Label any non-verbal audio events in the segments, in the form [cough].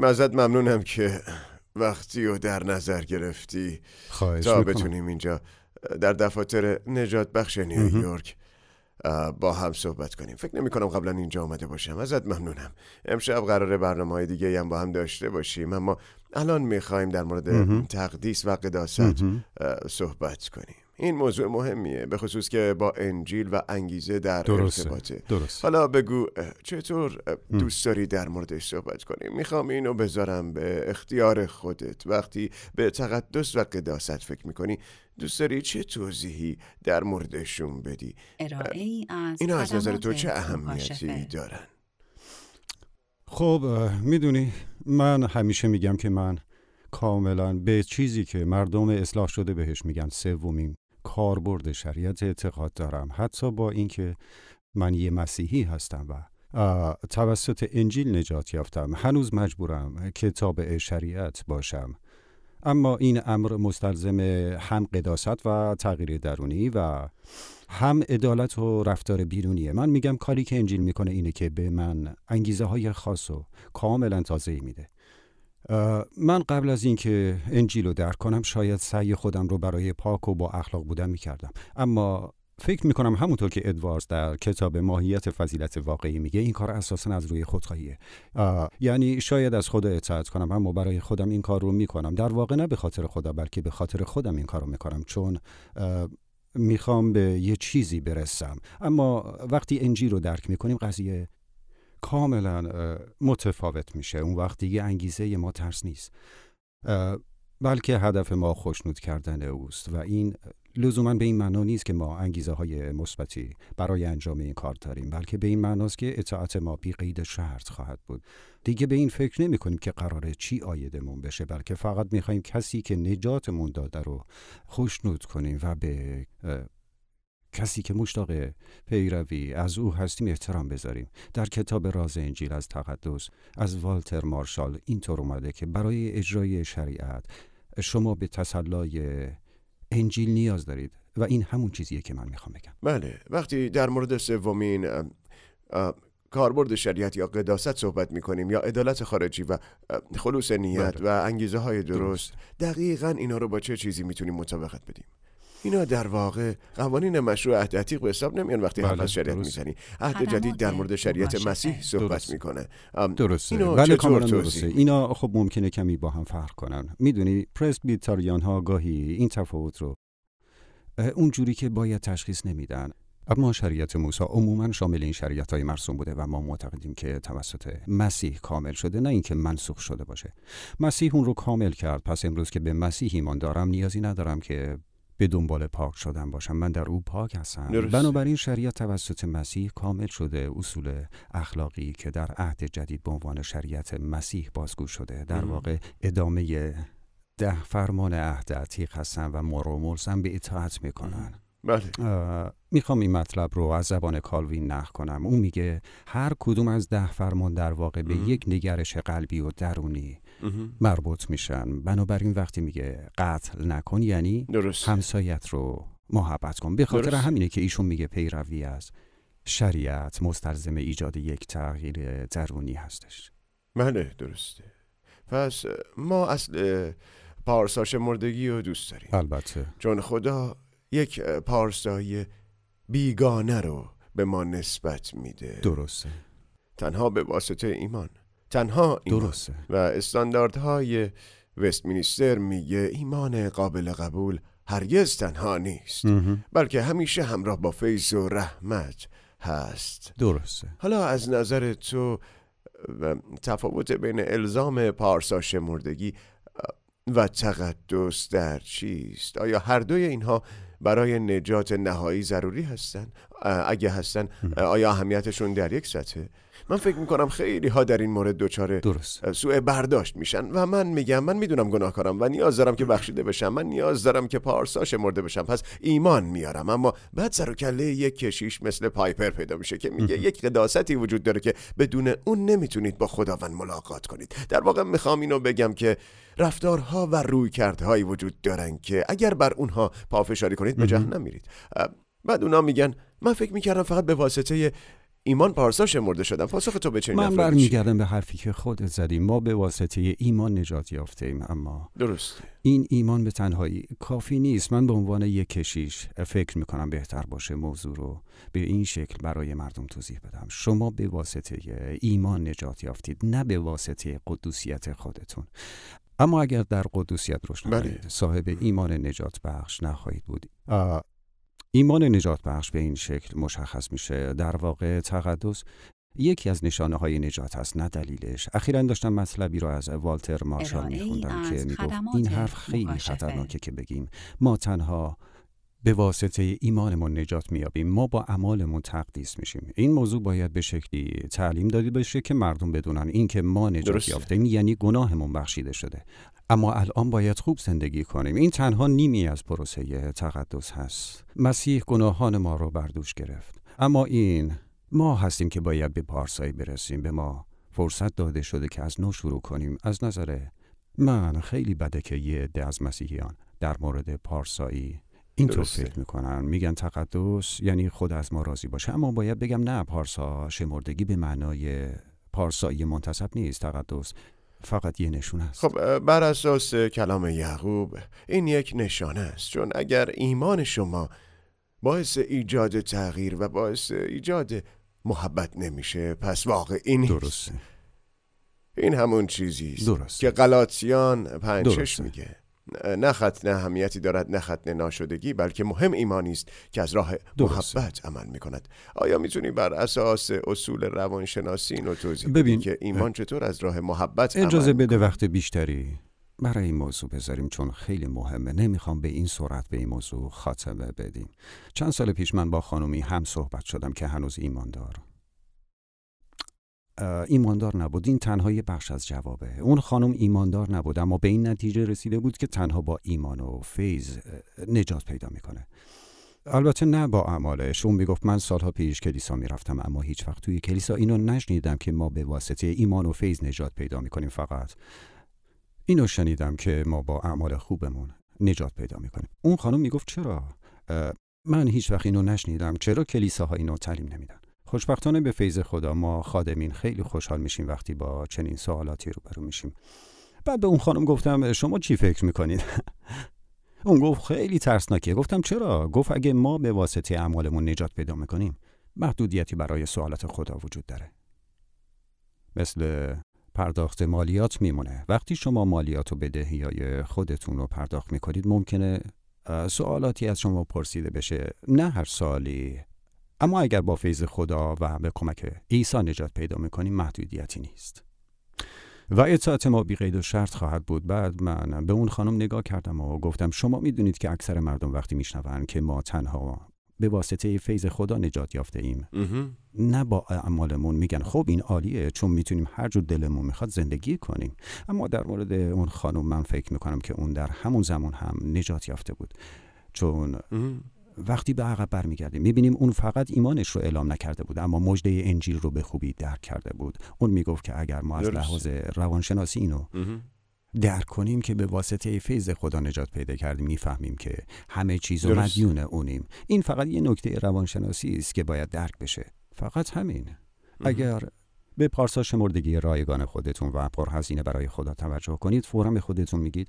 خیلی ازت ممنونم که وقتی و در نظر گرفتی تا بتونیم اینجا در دفاتر نجات بخش نیویورک با هم صحبت کنیم فکر نمی کنم قبلا اینجا آمده باشم ازت ممنونم امشب قرار برنامه های دیگه هم با هم داشته باشیم اما الان خواهیم در مورد تقدیس و قداست صحبت کنیم این موضوع مهمیه به خصوص که با انجیل و انگیزه در درسته. ارتباطه حالا بگو چطور دوست داری در موردش صحبت کنیم میخوام اینو بذارم به اختیار خودت وقتی به تقدس و قداست فکر میکنی دوست داری چه توضیحی در موردشون بدی ارائه از اینا از نظر تو چه اهمیتی دارن خب میدونی من همیشه میگم که من کاملا به چیزی که مردم اصلاح شده بهش میگن سومین کاربرد شریعت اعتقاد دارم حتی با اینکه من یه مسیحی هستم و توسط انجیل نجات یافتم هنوز مجبورم کتاب شریعت باشم اما این امر مستلزم هم قداست و تغییر درونی و هم عدالت و رفتار بیرونیه من میگم کاری که انجیل میکنه اینه که به من انگیزه های خاص و کاملا تازه میده من قبل از اینکه انجیل رو درک کنم شاید سعی خودم رو برای پاک و با اخلاق بودن می اما فکر می کنم همونطور که ادوارز در کتاب ماهیت فضیلت واقعی میگه این کار اساسا از روی خودخواهیه یعنی شاید از خدا اطاعت کنم اما برای خودم این کار رو میکنم در واقع نه به خاطر خدا بلکه به خاطر خودم این کار رو میکنم چون میخوام به یه چیزی برسم اما وقتی انجیل رو درک میکنیم قضیه کاملا متفاوت میشه اون وقت دیگه انگیزه ما ترس نیست بلکه هدف ما خوشنود کردن اوست و این لزوما به این معنا نیست که ما انگیزه های مثبتی برای انجام این کار داریم بلکه به این معناست که اطاعت ما بی قید شرط خواهد بود دیگه به این فکر نمی کنیم که قراره چی آیدمون بشه بلکه فقط می خواهیم کسی که نجاتمون داده رو خوشنود کنیم و به کسی که مشتاق پیروی از او هستیم احترام بذاریم در کتاب راز انجیل از تقدس از والتر مارشال اینطور اومده که برای اجرای شریعت شما به تسلای انجیل نیاز دارید و این همون چیزیه که من میخوام بگم بله وقتی در مورد سومین کاربرد شریعت یا قداست صحبت میکنیم یا عدالت خارجی و خلوص نیت بله. و انگیزه های درست, درست. دقیقا اینا رو با چه چیزی میتونیم مطابقت بدیم اینا در واقع قوانین مشروع عهد عتیق به حساب نمیان وقتی بله. حرف شریعت میزنی عهد جدید در مورد شریعت مسیح صحبت درست. میکنه درسته اینو بله کاملا اینا خب ممکنه کمی با هم فرق کنن میدونی بیتاریان ها گاهی این تفاوت رو اون جوری که باید تشخیص نمیدن اما شریعت موسی عموما شامل این شریعت های مرسوم بوده و ما معتقدیم که توسط مسیح کامل شده نه اینکه منسوخ شده باشه مسیح اون رو کامل کرد پس امروز که به مسیح ایمان دارم نیازی ندارم که به دنبال پاک شدن باشم من در او پاک هستم بنابراین شریعت توسط مسیح کامل شده اصول اخلاقی که در عهد جدید به عنوان شریعت مسیح بازگو شده در واقع ادامه ده فرمان عهد عتیق هستن و هم به اطاعت میکنن بله. میخوام این مطلب رو از زبان کالوین نخ کنم او میگه هر کدوم از ده فرمان در واقع به یک نگرش قلبی و درونی مربوط میشن بنابراین وقتی میگه قتل نکن یعنی همسایت رو محبت کن به خاطر همینه که ایشون میگه پیروی از شریعت مستلزم ایجاد یک تغییر درونی هستش بله درسته پس ما اصل پارساش مردگی رو دوست داریم البته چون خدا یک پارسای بیگانه رو به ما نسبت میده درسته تنها به واسطه ایمان تنها این درسته. و استانداردهای مینیستر میگه ایمان قابل قبول هرگز تنها نیست بلکه همیشه همراه با فیض و رحمت هست درسته حالا از نظر تو تفاوت بین الزام پارسا مردگی و تقدس در چیست آیا هر دوی اینها برای نجات نهایی ضروری هستند اگه هستن آیا اهمیتشون در یک سطحه من فکر میکنم خیلی ها در این مورد دوچاره درست سوء برداشت میشن و من میگم من میدونم گناهکارم و نیاز دارم که بخشیده بشم من نیاز دارم که پارسا شمرده بشم پس ایمان میارم اما بعد سر و کله یک کشیش مثل پایپر پیدا میشه که میگه یک قداستی وجود داره که بدون اون نمیتونید با خداوند ملاقات کنید در واقع میخوام اینو بگم که رفتارها و رویکردهایی وجود دارن که اگر بر اونها پافشاری کنید به جهنم میرید بعد اونا میگن من فکر میکردم فقط به واسطه ایمان پارسا شمرده شدم پاسخ تو به چه من برمیگردم به حرفی که خود زدی ما به واسطه ایمان نجات یافته اما درست این ایمان به تنهایی کافی نیست من به عنوان یک کشیش فکر میکنم بهتر باشه موضوع رو به این شکل برای مردم توضیح بدم شما به واسطه ایمان نجات یافتید نه به واسطه قدوسیت خودتون اما اگر در قدوسیت روشن بله. صاحب ایمان نجات بخش نخواهید بود ایمان نجات بخش به این شکل مشخص میشه در واقع تقدس یکی از نشانه های نجات است. نه دلیلش اخیرا داشتم مطلبی رو از والتر مارشال میخوندم که میگفت این حرف خیلی خطرناکه که بگیم ما تنها به واسطه ایمانمون نجات میابیم ما با اعمالمون تقدیس میشیم این موضوع باید به شکلی تعلیم داده بشه که مردم بدونن اینکه ما نجات یافتیم یعنی گناهمون بخشیده شده اما الان باید خوب زندگی کنیم این تنها نیمی از پروسه تقدس هست مسیح گناهان ما رو بر دوش گرفت اما این ما هستیم که باید به پارسایی برسیم به ما فرصت داده شده که از نو شروع کنیم از نظر من خیلی بده که یه عده از مسیحیان در مورد پارسایی اینطور فکر میکنن میگن تقدس یعنی خود از ما راضی باشه اما باید بگم نه پارسا شمردگی به معنای پارسایی منتصب نیست تقدس فقط یه نشون است خب بر اساس کلام یعقوب این یک نشانه است چون اگر ایمان شما باعث ایجاد تغییر و باعث ایجاد محبت نمیشه پس واقع این درسته این همون چیزی است که غلاطیان پنجش میگه نه ختن اهمیتی دارد نه ختن ناشدگی بلکه مهم ایمانی است که از راه محبت عمل می کند آیا میتونی بر اساس اصول روانشناسی اینو توضیح ببین که ایمان چطور از راه محبت اجازه بده وقت بیشتری برای این موضوع بذاریم چون خیلی مهمه نمیخوام به این سرعت به این موضوع خاتمه بدیم چند سال پیش من با خانومی هم صحبت شدم که هنوز ایماندار ایماندار نبود این تنها یه بخش از جوابه اون خانم ایماندار نبود اما به این نتیجه رسیده بود که تنها با ایمان و فیض نجات پیدا میکنه البته نه با اعمالش اون میگفت من سالها پیش کلیسا میرفتم اما هیچ وقت توی کلیسا اینو نشنیدم که ما به واسطه ایمان و فیض نجات پیدا میکنیم فقط اینو شنیدم که ما با اعمال خوبمون نجات پیدا میکنیم اون خانم میگفت چرا من هیچ وقت اینو نشنیدم چرا کلیساها اینو تعلیم نمیدن خوشبختانه به فیض خدا ما خادمین خیلی خوشحال میشیم وقتی با چنین سوالاتی روبرو میشیم بعد به اون خانم گفتم شما چی فکر میکنید [laughs] اون گفت خیلی ترسناکیه گفتم چرا گفت اگه ما به واسطه اعمالمون نجات پیدا میکنیم محدودیتی برای سوالات خدا وجود داره مثل پرداخت مالیات میمونه وقتی شما مالیات و بدهی خودتون رو پرداخت میکنید ممکنه سوالاتی از شما پرسیده بشه نه هر سالی اما اگر با فیض خدا و به کمک عیسی نجات پیدا میکنیم محدودیتی نیست و اطاعت ما بی قید و شرط خواهد بود بعد من به اون خانم نگاه کردم و گفتم شما میدونید که اکثر مردم وقتی میشنوند که ما تنها به واسطه فیض خدا نجات یافته ایم نه با اعمالمون میگن خب این عالیه چون میتونیم هر جور دلمون میخواد زندگی کنیم اما در مورد اون خانم من فکر میکنم که اون در همون زمان هم نجات یافته بود چون وقتی به عقب برمیگردیم میبینیم اون فقط ایمانش رو اعلام نکرده بود اما مژده انجیل رو به خوبی درک کرده بود اون میگفت که اگر ما از لحاظ روانشناسی اینو درک کنیم که به واسطه فیض خدا نجات پیدا کردیم میفهمیم که همه چیز و مدیون اونیم این فقط یه نکته روانشناسی است که باید درک بشه فقط همین اگر به پارسا شمردگی رایگان خودتون و پرهزینه برای خدا توجه کنید فورا به خودتون میگید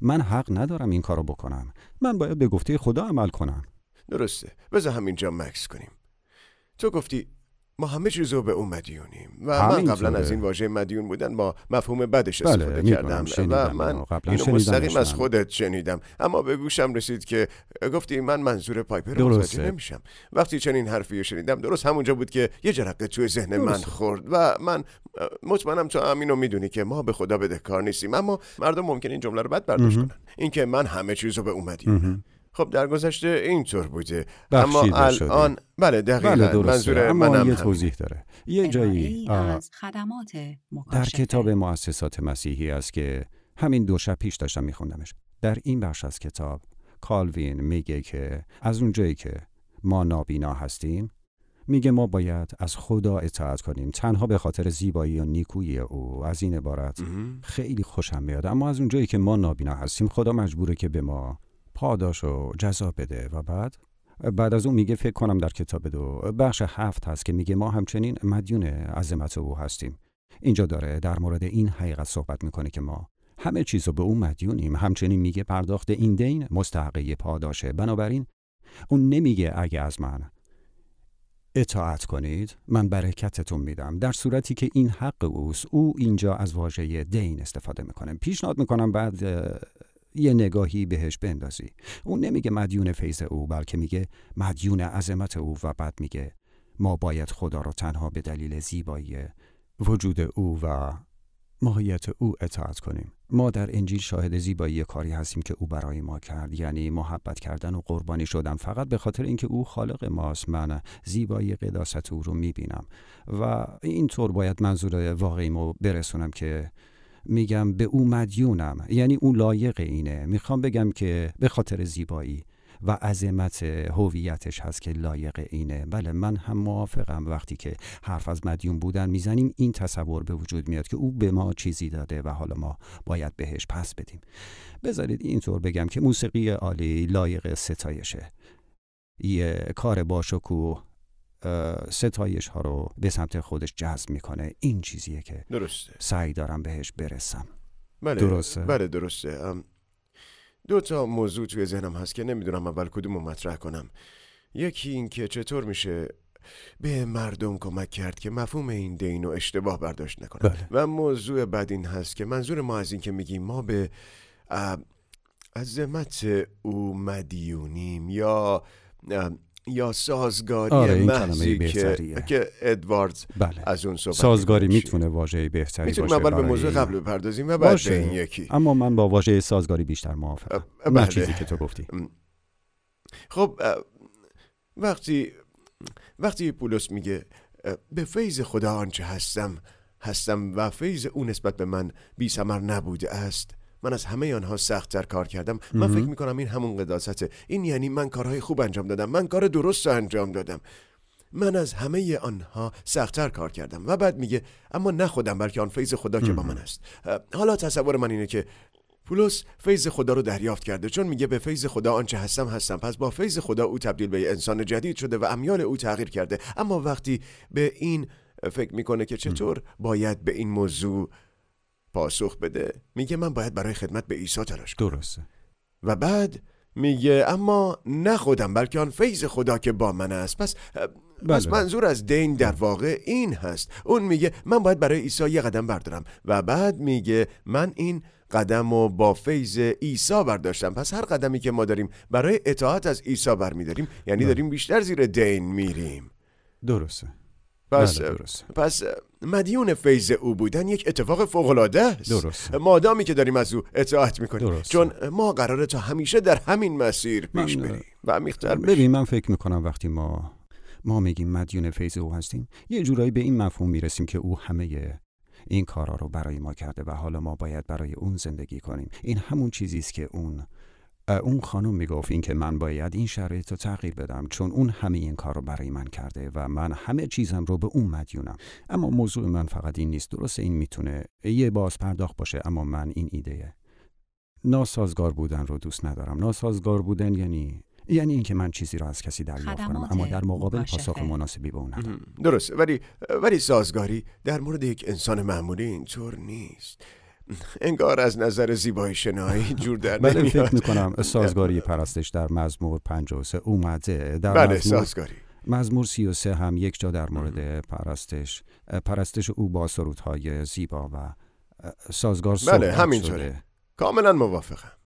من حق ندارم این کارو بکنم من باید به گفته خدا عمل کنم درسته بذار همینجا مکس کنیم تو گفتی ما همه چیز رو به اون مدیونیم و من قبلا از این واژه مدیون بودن با مفهوم بدش بله، استفاده بله، کردم و من اینو مستقیم از خودت شنیدم اما به گوشم رسید که گفتی من منظور پایپر متوجه نمیشم وقتی چنین حرفی شنیدم درست همونجا بود که یه جرقه توی ذهن من خورد و من مطمئنم تو امینو میدونی که ما به خدا بدهکار نیستیم اما مردم ممکن این جمله رو بد برداشت کنن اینکه من همه چیز رو به اون خب در گذشته اینطور بوده اما الان بله دقیقا بله درسته. منم یه توضیح داره یه جایی از خدمات در کتاب مؤسسات مسیحی است که همین دو شب پیش داشتم میخوندمش در این بخش از کتاب کالوین میگه که از اونجایی که ما نابینا هستیم میگه ما باید از خدا اطاعت کنیم تنها به خاطر زیبایی و نیکویی او از این عبارت خیلی خوشم میاد اما از اونجایی که ما نابینا هستیم خدا مجبوره که به ما پاداش و جزا بده و بعد بعد از اون میگه فکر کنم در کتاب دو بخش هفت هست که میگه ما همچنین مدیون عظمت او هستیم اینجا داره در مورد این حقیقت صحبت میکنه که ما همه چیز رو به اون مدیونیم همچنین میگه پرداخت این دین مستحقه پاداشه بنابراین اون نمیگه اگه از من اطاعت کنید من برکتتون میدم در صورتی که این حق اوست او اینجا از واژه دین استفاده میکنه پیشنهاد میکنم بعد یه نگاهی بهش بندازی اون نمیگه مدیون فیض او بلکه میگه مدیون عظمت او و بعد میگه ما باید خدا را تنها به دلیل زیبایی وجود او و ماهیت او اطاعت کنیم ما در انجیل شاهد زیبایی کاری هستیم که او برای ما کرد یعنی محبت کردن و قربانی شدن فقط به خاطر اینکه او خالق ماست من زیبایی قداست او رو میبینم و اینطور باید منظور واقعیمو برسونم که میگم به او مدیونم یعنی او لایق اینه میخوام بگم که به خاطر زیبایی و عظمت هویتش هست که لایق اینه بله من هم موافقم وقتی که حرف از مدیون بودن میزنیم این تصور به وجود میاد که او به ما چیزی داده و حالا ما باید بهش پس بدیم بذارید اینطور بگم که موسیقی عالی لایق ستایشه یه کار باشکوه ستایش ها رو به سمت خودش جذب میکنه این چیزیه که درسته. سعی دارم بهش برسم بله درسته بله درسته دو تا موضوع توی ذهنم هست که نمیدونم اول کدوم رو مطرح کنم یکی این که چطور میشه به مردم کمک کرد که مفهوم این دین رو اشتباه برداشت نکنه بله. و موضوع بعد این هست که منظور ما از این که میگیم ما به عظمت او مدیونیم یا یا سازگاری آره که, ادواردز بله. از اون صحبت سازگاری میتونه واژه بهتری میتونیم اول به موضوع قبل بپردازیم و بعد به این یکی اما من با واژه سازگاری بیشتر موافقم بله. چیزی که تو گفتی خب وقتی وقتی پولس میگه به فیض خدا آنچه هستم هستم و فیض او نسبت به من بی سمر نبوده است من از همه آنها سختتر کار کردم من فکر کنم این همون قداسته این یعنی من کارهای خوب انجام دادم من کار درست رو انجام دادم من از همه آنها سختتر کار کردم و بعد میگه اما نه خودم بلکه آن فیض خدا که با من است حالا تصور من اینه که پولس فیض خدا رو دریافت کرده چون میگه به فیض خدا آنچه هستم هستم پس با فیض خدا او تبدیل به انسان جدید شده و امیال او تغییر کرده اما وقتی به این فکر میکنه که چطور باید به این موضوع پاسخ بده میگه من باید برای خدمت به عیسی تلاش کنم درسته و بعد میگه اما نه خودم بلکه آن فیض خدا که با من است پس بله، بله. منظور از دین در بله. واقع این هست اون میگه من باید برای عیسی یه قدم بردارم و بعد میگه من این قدم رو با فیض عیسی برداشتم پس هر قدمی که ما داریم برای اطاعت از عیسی برمیداریم یعنی داریم بیشتر زیر دین میریم درسته بله، پس مدیون فیض او بودن یک اتفاق فوق العاده است درست مادامی که داریم از او اطاعت میکنیم چون ما قراره تا همیشه در همین مسیر پیش بریم و ببین من فکر میکنم وقتی ما ما میگیم مدیون فیض او هستیم یه جورایی به این مفهوم میرسیم که او همه این کارا رو برای ما کرده و حالا ما باید برای اون زندگی کنیم این همون چیزی است که اون اون خانم میگفت اینکه من باید این شرایط رو تغییر بدم چون اون همه این کار رو برای من کرده و من همه چیزم رو به اون مدیونم اما موضوع من فقط این نیست درسته این میتونه یه باز پرداخت باشه اما من این ایده ناسازگار بودن رو دوست ندارم ناسازگار بودن یعنی یعنی اینکه من چیزی را از کسی دریافت کنم اما در مقابل پاسخ مناسبی به اون ندارم درست ولی ولی سازگاری در مورد یک انسان معمولی اینطور نیست انگار از نظر زیبایی شنایی جور در بله فکر میکنم [laughs] سازگاری پرستش در مزمور 53 اومده در بله مزمور... سازگاری مزمور 33 هم یک جا در مورد پرستش پرستش او با سرودهای زیبا و سازگار بله همینطوره کاملا موافقم